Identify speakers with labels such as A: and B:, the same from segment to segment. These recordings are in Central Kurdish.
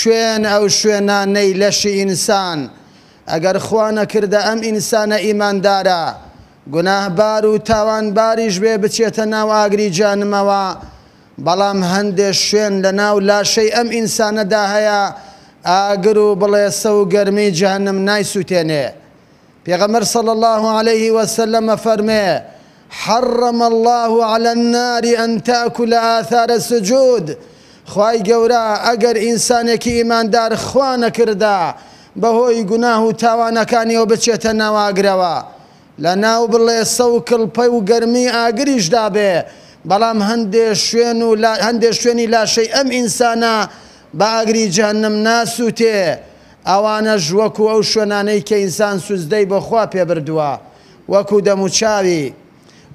A: شوێن ئەو شوێنانەی لەشی ئینسان ئەگەر خوا نەکردە ئەم ئینسانە ئیماندارە گوناهبار و تاوانباریش بێ بچێتە ناو ئاگری جانمەوە بەڵام هەندێک شوێن لە ناو لاشەی ئەم ئینسانەدا هەیە ئاگر و بڵێسە و گەرمی جانم نایسووتێنێ پێغەمەر صل الله عليه وسلم فەرمێ حرم الله على النار أن تأكل آثار السجود خی گەورە ئەگەر ئینسانێکی ئیماندار خوا نەکردا بەهۆی گوناه و تاوانەکانیەوە بچێتە ناواگرەوە لە ناو بڵێ سە و کڵپەی و گەرمی ئاگریشدا بێ بەڵام هەندێک شوێن و هەندێک شوێنی لاشەی ئەم ئینسانە بە ئاگری جەهنم ناسووتێ ئەوانە ژوەکو ئەو شوێنانەی کە ئینسان سوزدەی بۆخوا پێبردووە وەکو دەموچاوی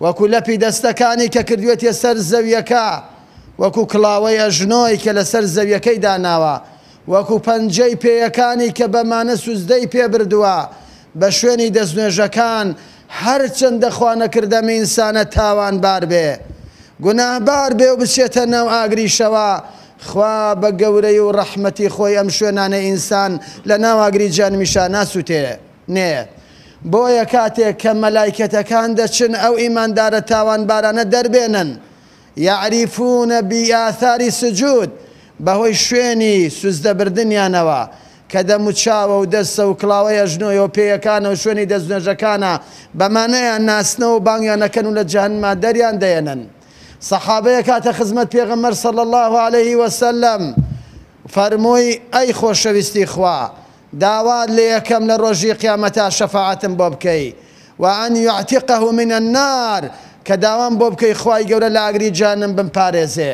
A: وەکو لەپی دەستەکانی کە کردوێتێ سەر زەویەکە وەکو کڵاوەی ئەژنۆی کە لەسەر زەویەکەی داناوە وەکو پەنجەی پێیەکانی کە بەمانە سوزدەی پێبردووە بە شوێنی دەستنوێژەکان هەرچەندە خوانەکردەمە ئینسانە تاوان بار بێ گوناهبار بێ و بچێتە ناو ئاگریشەوە خوا بە گەورەی و ڕەحمەتی خۆی ئەم شوێنانە ئینسان لە ناو ئاگری جانمیشان ناسووتێ نێ بۆیە کاتێک کە مەلایکەتەکان دەچن ئەو ئیماندارە تاوان بارانە دەربێنن. یاعریفونە بیئثاری سجود بەهۆی شوێنی سوزدەبردنیانەوە کە دەموچاوە و دەستە و کلااوەیە ژنۆیەوە پێیەکانە و شوێنی دەستنوێژەکانە بەمانەیان ناسنەوە و بانگیانەکەن و لە جەهنما دەریان دەێنن. سەحابەیە کاتە خزمەت پێغەمەر سەل الله عليه وسلم فەرمۆی ئەی خۆشەویستی خوا داوا لێ یەکەم لە ڕۆژی قیامەتا شەفاعتم بۆ بکەی وعن يعتقه من النار کە داوام بۆ بکەی خی گەورە لاگری جانم بم پارێزێ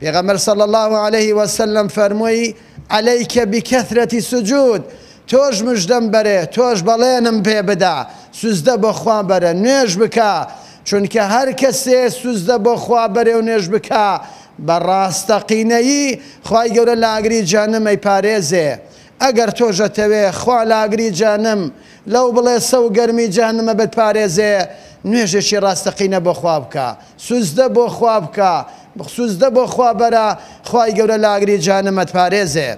A: پێغەمەر سەڵ الله عليه وسلم فەرمووی ئەلەیکە بیکەثرەتی سوجود تۆش مژدەم بەرێ تۆش بەڵێنم پێ بدا سوزدە بۆخوا بەرە نوێژ بکە چونکە هەر کەسێ سوزدە بۆخوا بەرێ و نوێژ بکە بە ڕاستەقینەیی خی گەورە لاگری جانمەی پارێزێ. ئەگەر تۆژەتەوێ خوا لاگری جانم لەو بڵێ سە و گەرمی جانمە بەت پارێزێ نوێژێکی ڕاستەقینە بۆ خوا بکە سوزدە بۆ خوا بکە سوزدە بۆ خوا بەرە خی گەورە لاگری جانمەت پارێزێ.